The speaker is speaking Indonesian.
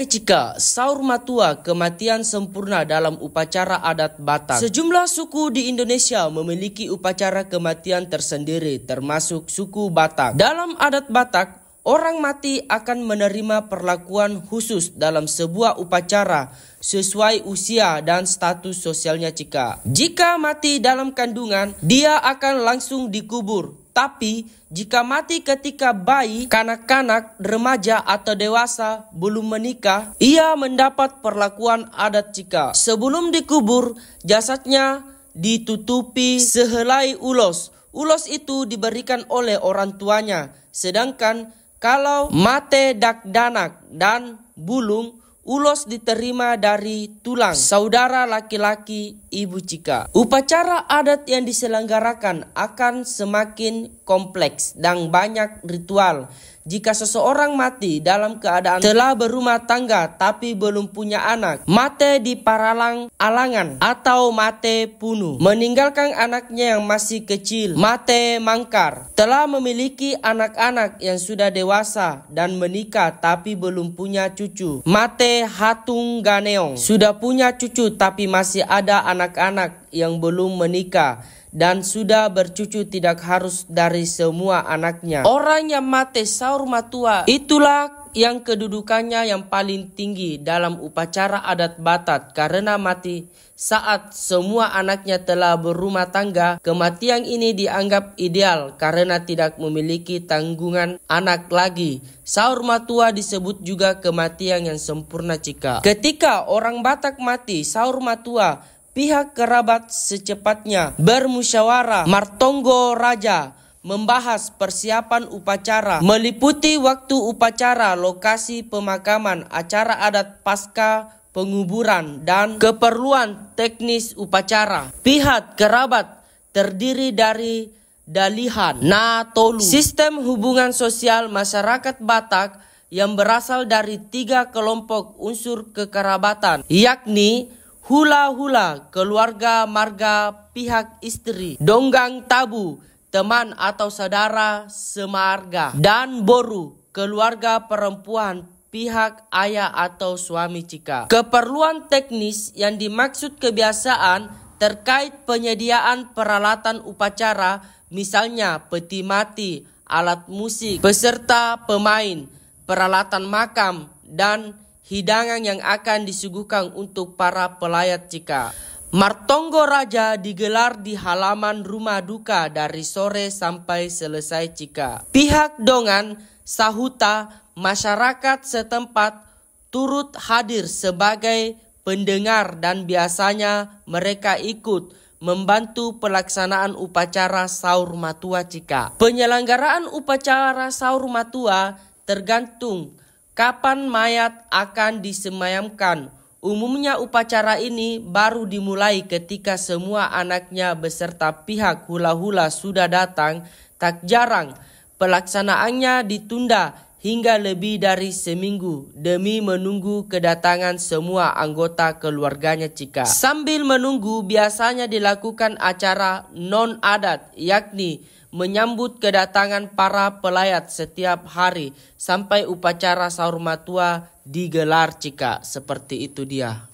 kecika, Saur Matua kematian sempurna dalam upacara adat Batak. Sejumlah suku di Indonesia memiliki upacara kematian tersendiri termasuk suku Batak. Dalam adat Batak, orang mati akan menerima perlakuan khusus dalam sebuah upacara sesuai usia dan status sosialnya jika. Jika mati dalam kandungan, dia akan langsung dikubur tapi jika mati ketika bayi, kanak-kanak, remaja atau dewasa belum menikah, ia mendapat perlakuan adat Cika. Sebelum dikubur, jasadnya ditutupi sehelai ulos. Ulos itu diberikan oleh orang tuanya. Sedangkan kalau mate dakdanak dan bulung ulos diterima dari tulang saudara laki-laki ibu Cika. Upacara adat yang diselenggarakan akan semakin kompleks dan banyak ritual jika seseorang mati dalam keadaan telah berumah tangga tapi belum punya anak, mate di paralang alangan atau mate punu, meninggalkan anaknya yang masih kecil, mate mangkar, telah memiliki anak-anak yang sudah dewasa dan menikah tapi belum punya cucu, mate hatung ganeong, sudah punya cucu tapi masih ada anak-anak yang belum menikah dan sudah bercucu tidak harus dari semua anaknya. Orang yang mati sahur matua itulah yang kedudukannya yang paling tinggi dalam upacara adat Batat karena mati saat semua anaknya telah berumah tangga, kematian ini dianggap ideal karena tidak memiliki tanggungan anak lagi. Sahur matua disebut juga kematian yang sempurna jika Ketika orang Batak mati, sahur matua pihak kerabat secepatnya bermusyawarah Martongo Raja membahas persiapan upacara meliputi waktu upacara, lokasi pemakaman, acara adat pasca penguburan dan keperluan teknis upacara. Pihak kerabat terdiri dari Dalihan, Natolu, sistem hubungan sosial masyarakat Batak yang berasal dari tiga kelompok unsur kekerabatan, yakni hula-hula, keluarga, marga, pihak istri, donggang tabu, teman atau saudara semarga, dan boru, keluarga perempuan, pihak ayah atau suami cika. Keperluan teknis yang dimaksud kebiasaan terkait penyediaan peralatan upacara, misalnya peti mati, alat musik, peserta pemain, peralatan makam, dan hidangan yang akan disuguhkan untuk para pelayat cika Martonggo Raja digelar di halaman rumah duka dari sore sampai selesai cika pihak Dongan, Sahuta, masyarakat setempat turut hadir sebagai pendengar dan biasanya mereka ikut membantu pelaksanaan upacara sahur matua cika penyelenggaraan upacara sahur matua tergantung kapan mayat akan disemayamkan. Umumnya upacara ini baru dimulai ketika semua anaknya beserta pihak hula-hula sudah datang, tak jarang pelaksanaannya ditunda hingga lebih dari seminggu demi menunggu kedatangan semua anggota keluarganya Cika. Sambil menunggu biasanya dilakukan acara non adat yakni menyambut kedatangan para pelayat setiap hari sampai upacara sahur matua digelar cika. Seperti itu dia.